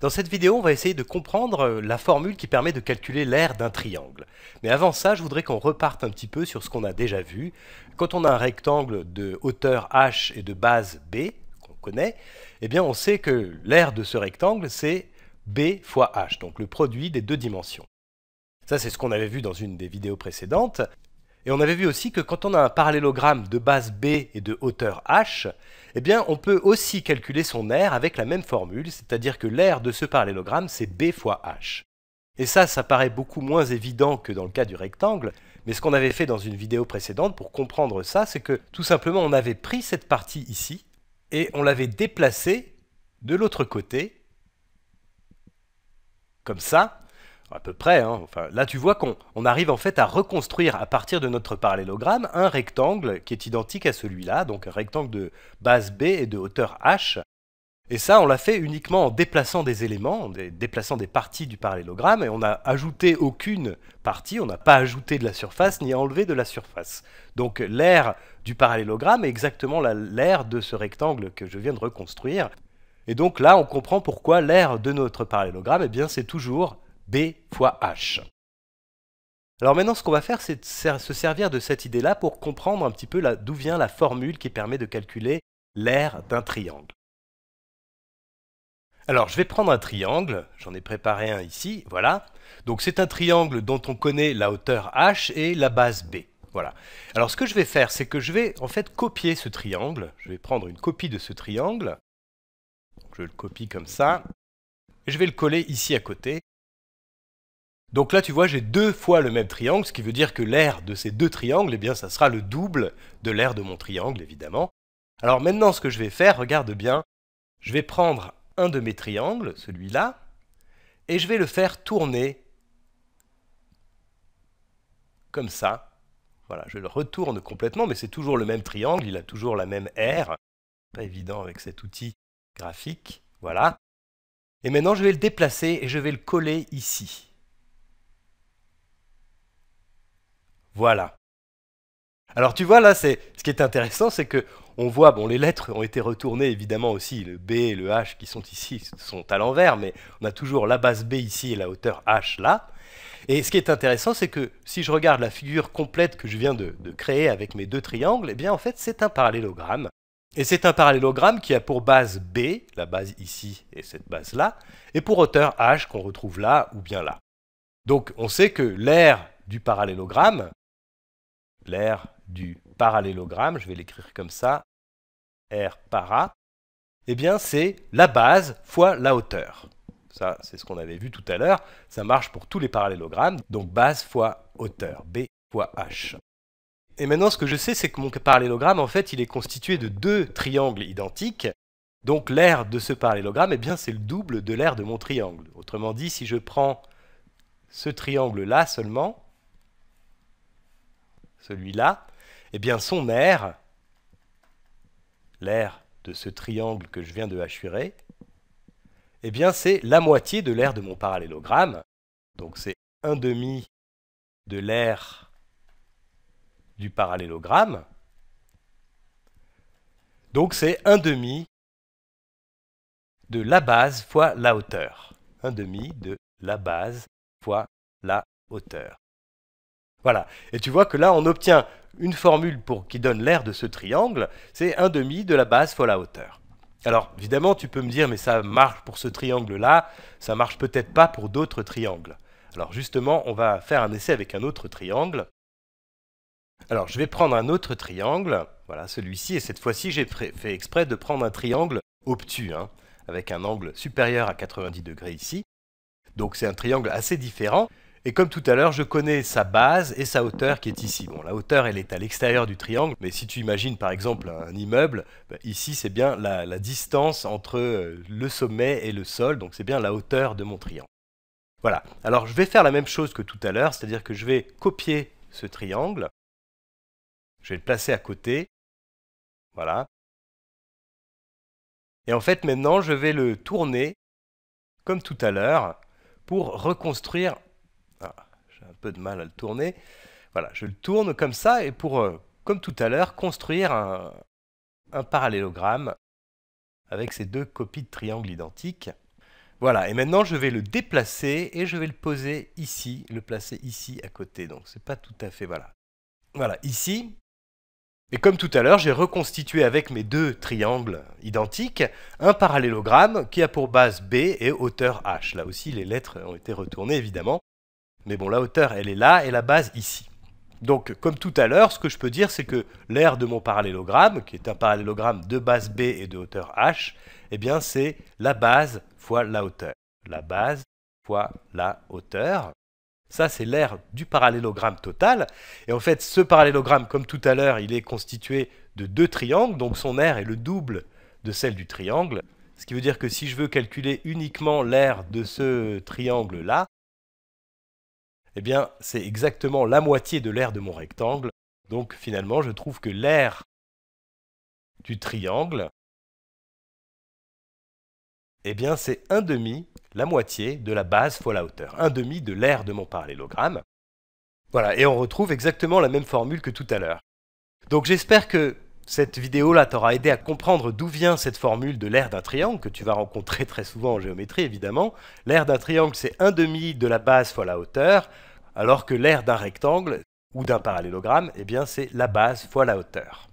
Dans cette vidéo, on va essayer de comprendre euh, la formule qui permet de calculer l'aire d'un triangle. Mais avant ça, je voudrais qu'on reparte un petit peu sur ce qu'on a déjà vu. Quand on a un rectangle de hauteur h et de base b, qu'on connaît, eh bien on sait que l'aire de ce rectangle, c'est b fois h, donc le produit des deux dimensions. Ça, c'est ce qu'on avait vu dans une des vidéos précédentes. Et on avait vu aussi que quand on a un parallélogramme de base B et de hauteur H, eh bien on peut aussi calculer son aire avec la même formule, c'est-à-dire que l'aire de ce parallélogramme c'est B fois H. Et ça, ça paraît beaucoup moins évident que dans le cas du rectangle, mais ce qu'on avait fait dans une vidéo précédente pour comprendre ça, c'est que tout simplement on avait pris cette partie ici et on l'avait déplacée de l'autre côté, comme ça, à peu près. Hein. Enfin, là, tu vois qu'on arrive en fait à reconstruire à partir de notre parallélogramme un rectangle qui est identique à celui-là, donc un rectangle de base B et de hauteur H. Et ça, on l'a fait uniquement en déplaçant des éléments, en déplaçant des parties du parallélogramme, et on n'a ajouté aucune partie, on n'a pas ajouté de la surface ni enlevé de la surface. Donc l'aire du parallélogramme est exactement l'aire de ce rectangle que je viens de reconstruire. Et donc là, on comprend pourquoi l'aire de notre parallélogramme, et eh bien, c'est toujours B fois H. Alors maintenant, ce qu'on va faire, c'est se servir de cette idée-là pour comprendre un petit peu d'où vient la formule qui permet de calculer l'aire d'un triangle. Alors, je vais prendre un triangle, j'en ai préparé un ici, voilà. Donc c'est un triangle dont on connaît la hauteur h et la base b. Voilà. Alors ce que je vais faire, c'est que je vais en fait copier ce triangle. Je vais prendre une copie de ce triangle. Je le copie comme ça. Et Je vais le coller ici à côté. Donc là, tu vois, j'ai deux fois le même triangle, ce qui veut dire que l'aire de ces deux triangles, eh bien, ça sera le double de l'aire de mon triangle, évidemment. Alors maintenant, ce que je vais faire, regarde bien, je vais prendre un de mes triangles, celui-là, et je vais le faire tourner comme ça. Voilà, je le retourne complètement, mais c'est toujours le même triangle, il a toujours la même aire. Pas évident avec cet outil graphique, voilà. Et maintenant, je vais le déplacer et je vais le coller ici. Voilà. Alors tu vois là, c'est ce qui est intéressant, c'est que on voit, bon, les lettres ont été retournées évidemment aussi, le B et le H qui sont ici sont à l'envers, mais on a toujours la base B ici et la hauteur H là. Et ce qui est intéressant, c'est que si je regarde la figure complète que je viens de, créer avec mes deux triangles, et eh bien en fait c'est un parallélogramme. Et c'est un parallélogramme qui a pour base B, la base ici et cette base là, et pour hauteur H qu'on retrouve là ou bien là. Donc on sait que l'aire du parallélogramme, l'aire du parallélogramme, je vais l'écrire comme ça, R para, eh bien c'est la base fois la hauteur. Ça, c'est ce qu'on avait vu tout à l'heure. Ça marche pour tous les parallélogrammes, donc base fois hauteur, B fois H. Et maintenant, ce que je sais, c'est que mon parallélogramme, en fait, il est constitué de deux triangles identiques. Donc l'aire de ce parallélogramme, eh bien, c'est le double de l'aire de mon triangle. Autrement dit, si je prends ce triangle-là seulement, celui-là, eh bien son aire, l'aire de ce triangle que je viens de hachurer, eh bien c'est la moitié de l'air de mon parallélogramme. Donc c'est un demi de l'air du parallélogramme. Donc c'est un demi de la base fois la hauteur. Un demi de la base fois la hauteur. Voilà. Et tu vois que là, on obtient une formule qui donne l'air de ce triangle, c'est 1 demi de la base fois la hauteur. Alors, évidemment, tu peux me dire, mais ça marche pour ce triangle-là, ça marche peut-être pas pour d'autres triangles. Alors justement, on va faire un essai avec un autre triangle. Alors, je vais prendre un autre triangle, voilà celui-ci, et cette fois-ci, j'ai fait exprès de prendre un triangle obtus, hein, avec un angle supérieur à 90 degrés ici. Donc c'est un triangle assez différent. Et comme tout à l'heure, je connais sa base et sa hauteur qui est ici. Bon, la hauteur, elle est à l'extérieur du triangle, mais si tu imagines par exemple un immeuble, bah, ici c'est bien la, distance entre euh, le sommet et le sol, donc c'est bien la hauteur de mon triangle. Voilà, alors je vais faire la même chose que tout à l'heure, c'est-à-dire que je vais copier ce triangle, je vais le placer à côté, voilà. Et en fait maintenant, je vais le tourner, comme tout à l'heure, pour reconstruire ah, J'ai un peu de mal à le tourner. Voilà, je le tourne comme ça et pour, euh, comme tout à l'heure, construire un, parallélogramme avec ces deux copies de triangles identiques. Voilà, et maintenant je vais le déplacer et je vais le poser ici, le placer ici à côté. Donc c'est pas tout à fait, voilà. Voilà, ici. Et comme tout à l'heure, j'ai reconstitué avec mes deux triangles identiques un parallélogramme qui a pour base B et hauteur H. Là aussi, les lettres ont été retournées évidemment. Mais bon, la hauteur, elle est là et la base ici. Donc, comme tout à l'heure, ce que je peux dire, c'est que l'aire de mon parallélogramme, qui est un parallélogramme de base B et de hauteur H, eh bien, c'est la base fois la hauteur. La base fois la hauteur. Ça, c'est l'aire du parallélogramme total. Et en fait, ce parallélogramme, comme tout à l'heure, il est constitué de deux triangles, donc son aire est le double de celle du triangle. Ce qui veut dire que si je veux calculer uniquement l'aire de ce triangle-là, eh bien c'est exactement la moitié de l'aire de mon rectangle. Donc finalement, je trouve que l'aire du triangle, eh bien c'est un demi, la moitié de la base fois la hauteur, un demi de l'aire de mon parallélogramme. Voilà, et on retrouve exactement la même formule que tout à l'heure. Donc j'espère que cette vidéo-là t'aura aidé à comprendre d'où vient cette formule de l'aire d'un triangle, que tu vas rencontrer très souvent en géométrie évidemment. L'aire d'un triangle, c'est 1 demi de la base fois la hauteur, alors que l'aire d'un rectangle ou d'un parallélogramme, eh c'est la base fois la hauteur.